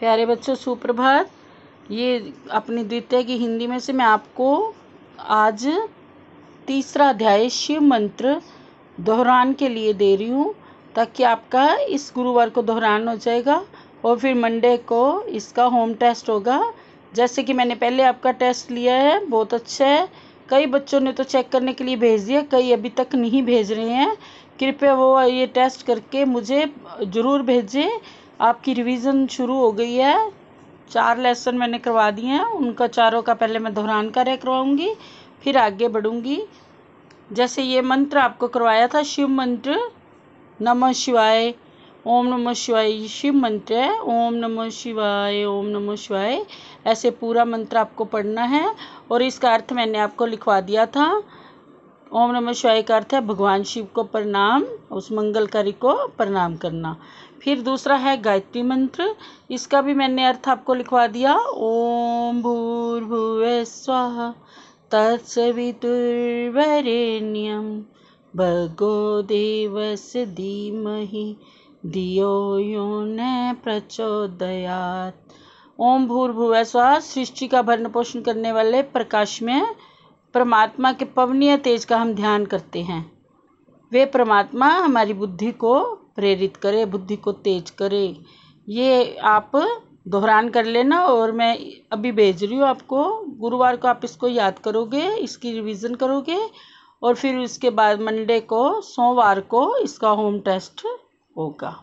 प्यारे बच्चों सुप्रभात ये अपनी द्वितीय की हिंदी में से मैं आपको आज तीसरा अध्याय शिव मंत्र दोहरान के लिए दे रही हूँ ताकि आपका इस गुरुवार को दोहरान हो जाएगा और फिर मंडे को इसका होम टेस्ट होगा जैसे कि मैंने पहले आपका टेस्ट लिया है बहुत अच्छा है कई बच्चों ने तो चेक करने के लिए भेज दिया कई अभी तक नहीं भेज रहे हैं कृपया वो ये टेस्ट करके मुझे ज़रूर भेजें आपकी रिवीजन शुरू हो गई है चार लेसन मैंने करवा दिए हैं उनका चारों का पहले मैं दोहरान कार्य करवाऊँगी फिर आगे बढ़ूँगी जैसे ये मंत्र आपको करवाया था शिव मंत्र नमः शिवाय ओम नमः शिवाय शिव मंत्र है ओम नमः शिवाय ओम नमः शिवाय ऐसे पूरा मंत्र आपको पढ़ना है और इसका अर्थ मैंने आपको लिखवा दिया था ओम नमः शिवाय का अर्थ है भगवान शिव को प्रणाम उस मंगलकारी को प्रणाम करना फिर दूसरा है गायत्री मंत्र इसका भी मैंने अर्थ आपको लिखवा दिया ओम भूर्भुव स्वाहा तत्सवितुर्वरेण्यम भगो देवस धीमहि दियो यो न प्रचोदयात ओम भूर्भुव स्वाहा सृष्टि का भरण पोषण करने वाले प्रकाश में परमात्मा के पवनीय तेज का हम ध्यान करते हैं वे परमात्मा हमारी बुद्धि को प्रेरित करे बुद्धि को तेज करे ये आप दोहरान कर लेना और मैं अभी भेज रही हूँ आपको गुरुवार को आप इसको याद करोगे इसकी रिवीजन करोगे और फिर उसके बाद मंडे को सोमवार को इसका होम टेस्ट होगा